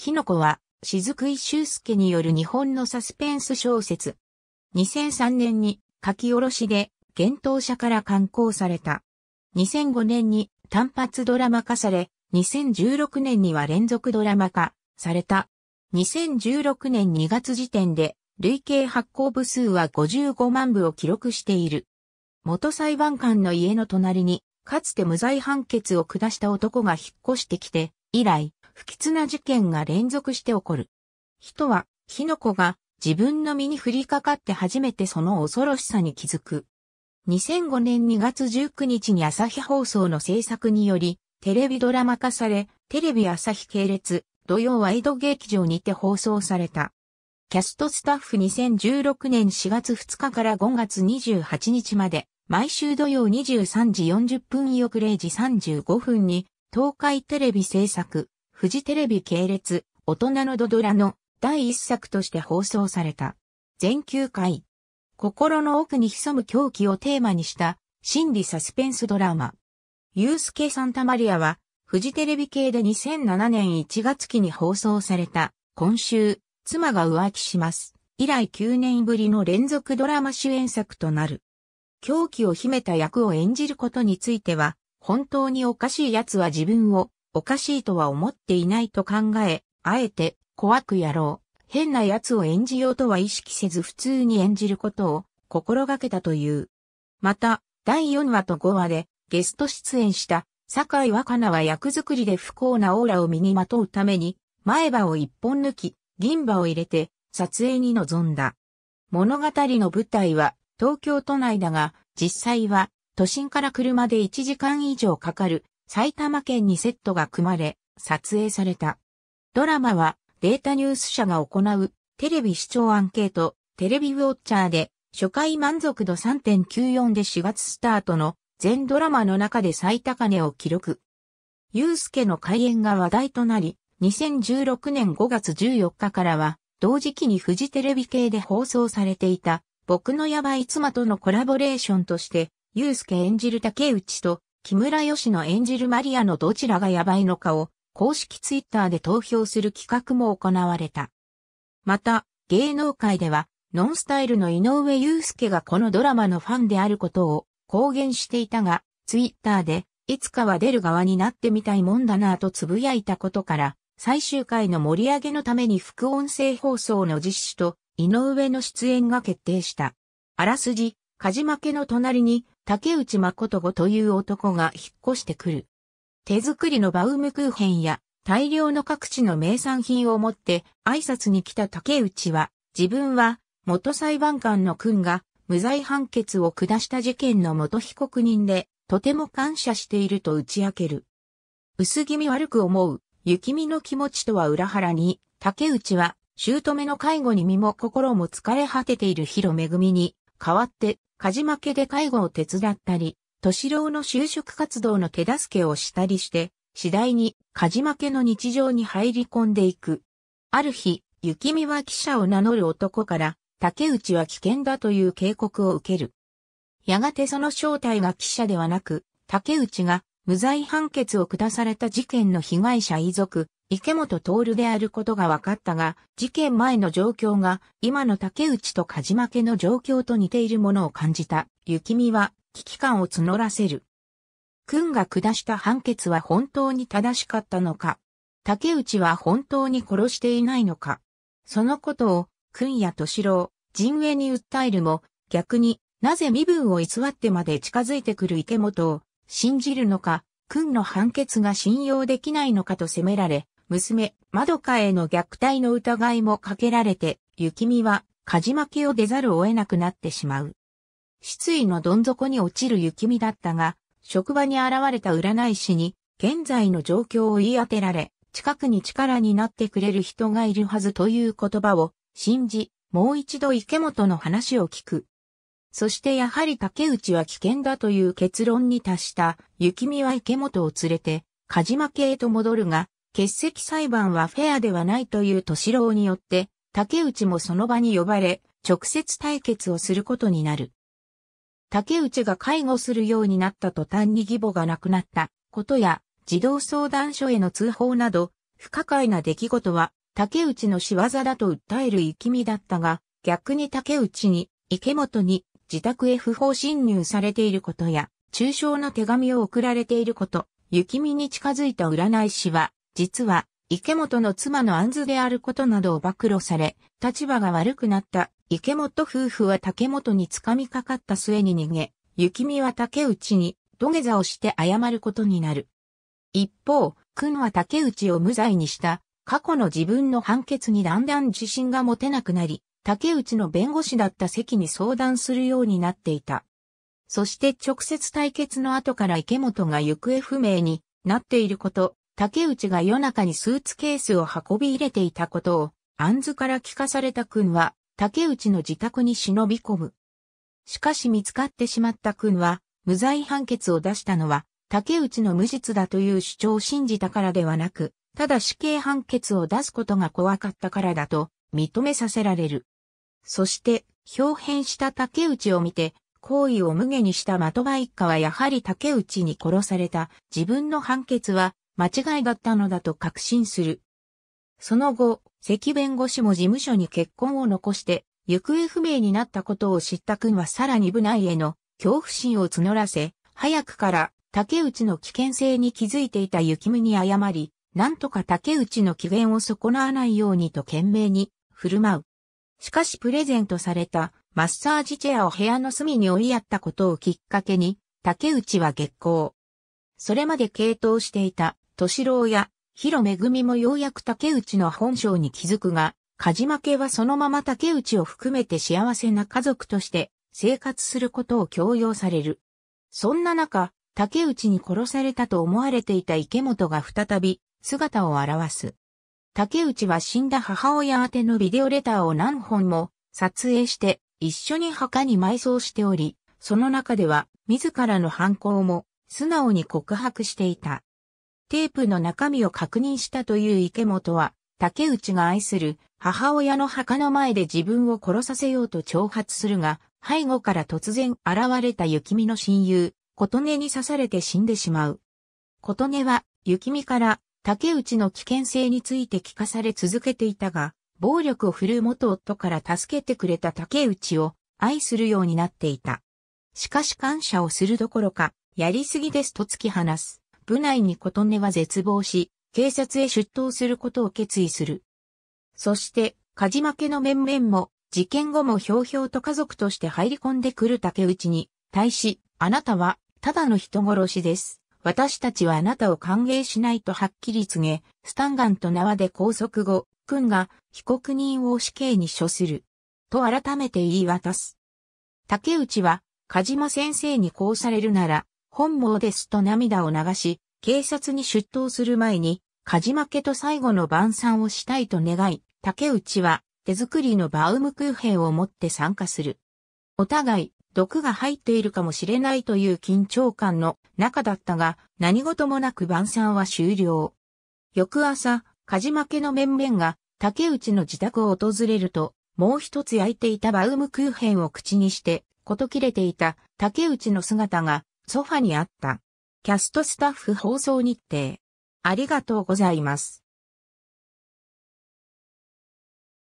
火の粉は、雫井修介による日本のサスペンス小説。2003年に書き下ろしで、幻冬者から刊行された。2005年に単発ドラマ化され、2016年には連続ドラマ化された。2016年2月時点で、累計発行部数は55万部を記録している。元裁判官の家の隣に、かつて無罪判決を下した男が引っ越してきて、以来、不吉な事件が連続して起こる。人は、火の粉が自分の身に降りかかって初めてその恐ろしさに気づく。2005年2月19日に朝日放送の制作により、テレビドラマ化され、テレビ朝日系列、土曜ワイド劇場にて放送された。キャストスタッフ2016年4月2日から5月28日まで、毎週土曜23時40分翌0時35分に、東海テレビ制作、フジテレビ系列、大人のドドラの第一作として放送された。全9回。心の奥に潜む狂気をテーマにした心理サスペンスドラマ。ユースケ・サンタマリアは、フジテレビ系で2007年1月期に放送された、今週、妻が浮気します。以来9年ぶりの連続ドラマ主演作となる。狂気を秘めた役を演じることについては、本当におかしい奴は自分をおかしいとは思っていないと考え、あえて、怖くやろう、変な奴を演じようとは意識せず普通に演じることを心がけたという。また、第4話と5話でゲスト出演した坂井若菜は役作りで不幸なオーラを身にまとうために、前歯を一本抜き、銀歯を入れて撮影に臨んだ。物語の舞台は東京都内だが、実際は都心から車で1時間以上かかる埼玉県にセットが組まれ、撮影された。ドラマは、データニュース社が行う、テレビ視聴アンケート、テレビウォッチャーで、初回満足度3.94で4月スタートの、全ドラマの中で最高値を記録。ゆうすけの開演が話題となり、2016年5月14日からは、同時期にフジテレビ系で放送されていた、僕のやばい妻とのコラボレーションとして、ゆうすけ演じる竹内と、木村義の演じるマリアのどちらがやばいのかを公式ツイッターで投票する企画も行われた。また、芸能界では、ノンスタイルの井上祐介がこのドラマのファンであることを公言していたが、ツイッターで、いつかは出る側になってみたいもんだなぁと呟いたことから、最終回の盛り上げのために副音声放送の実施と井上の出演が決定した。あらすじ、かじまけの隣に竹内誠子という男が引っ越してくる。手作りのバウムクーヘンや大量の各地の名産品を持って挨拶に来た竹内は、自分は元裁判官の君が無罪判決を下した事件の元被告人で、とても感謝していると打ち明ける。薄気味悪く思う、雪見の気持ちとは裏腹に、竹内は、姑の介護に身も心も疲れ果てている広恵に、代わって、梶負けで介護を手伝ったり、敏郎の就職活動の手助けをしたりして、次第に梶負けの日常に入り込んでいく。ある日、雪見は記者を名乗る男から、竹内は危険だという警告を受ける。やがてその正体が記者ではなく、竹内が無罪判決を下された事件の被害者遺族、池本徹であることが分かったが、事件前の状況が今の竹内と梶負けの状況と似ているものを感じた、雪見は危機感を募らせる。君が下した判決は本当に正しかったのか竹内は本当に殺していないのかそのことを、君や敏郎、陣営に訴えるも、逆になぜ身分を偽ってまで近づいてくる池本を信じるのか、君の判決が信用できないのかと責められ、娘、まどかへの虐待の疑いもかけられて、雪見は、かじまきを出ざるを得なくなってしまう。失意のどん底に落ちる雪見だったが、職場に現れた占い師に、現在の状況を言い当てられ、近くに力になってくれる人がいるはずという言葉を信じ、もう一度池本の話を聞く。そしてやはり竹内は危険だという結論に達した、雪見は池本を連れて、梶間家へと戻るが、欠席裁判はフェアではないという敏郎によって、竹内もその場に呼ばれ、直接対決をすることになる。竹内が介護するようになった途端に義母が亡くなったことや、児童相談所への通報など、不可解な出来事は、竹内の仕業だと訴える生き身だったが、逆に竹内に、池本に、自宅へ不法侵入されていることや、中傷の手紙を送られていること、雪見に近づいた占い師は、実は、池本の妻の杏であることなどを暴露され、立場が悪くなった池本夫婦は竹本につかみかかった末に逃げ、雪見は竹内に土下座をして謝ることになる。一方、君は竹内を無罪にした過去の自分の判決にだんだん自信が持てなくなり、竹内の弁護士だった席に相談するようになっていた。そして直接対決の後から池本が行方不明になっていること、竹内が夜中にスーツケースを運び入れていたことを、杏津から聞かされたくんは、竹内の自宅に忍び込む。しかし見つかってしまったくんは、無罪判決を出したのは、竹内の無実だという主張を信じたからではなく、ただ死刑判決を出すことが怖かったからだと認めさせられる。そして、表変した竹内を見て、行為を無下にした的場一家はやはり竹内に殺された自分の判決は間違いだったのだと確信する。その後、関弁護士も事務所に結婚を残して、行方不明になったことを知った君はさらに部内への恐怖心を募らせ、早くから竹内の危険性に気づいていた雪見に謝り、なんとか竹内の機嫌を損なわないようにと懸命に振る舞う。しかしプレゼントされたマッサージチェアを部屋の隅に追いやったことをきっかけに、竹内は激高。それまで傾倒していた敏郎や広めぐみもようやく竹内の本性に気づくが、梶間家はそのまま竹内を含めて幸せな家族として生活することを強要される。そんな中、竹内に殺されたと思われていた池本が再び姿を現す。竹内は死んだ母親宛てのビデオレターを何本も撮影して一緒に墓に埋葬しており、その中では自らの犯行も素直に告白していた。テープの中身を確認したという池本は、竹内が愛する母親の墓の前で自分を殺させようと挑発するが、背後から突然現れた雪見の親友、琴音に刺されて死んでしまう。琴音は雪見から竹内の危険性について聞かされ続けていたが、暴力を振るう元夫から助けてくれた竹内を愛するようになっていた。しかし感謝をするどころか、やりすぎですと突き放す。部内に琴音は絶望し、警察へ出頭することを決意する。そして、梶負けの面々も、事件後もひょうひょうと家族として入り込んでくる竹内に、対し、あなたは、ただの人殺しです。私たちはあなたを歓迎しないとはっきり告げ、スタンガンと縄で拘束後、君が被告人を死刑に処する。と改めて言い渡す。竹内は、梶間先生にこうされるなら、本望ですと涙を流し、警察に出頭する前に、梶負けと最後の晩餐をしたいと願い、竹内は手作りのバウムクーヘンを持って参加する。お互い、毒が入っているかもしれないという緊張感の中だったが、何事もなく晩餐は終了。翌朝、梶負けの面々が竹内の自宅を訪れると、もう一つ焼いていたバウムクーヘンを口にして、こと切れていた竹内の姿がソファにあった。キャストスタッフ放送日程。ありがとうございます。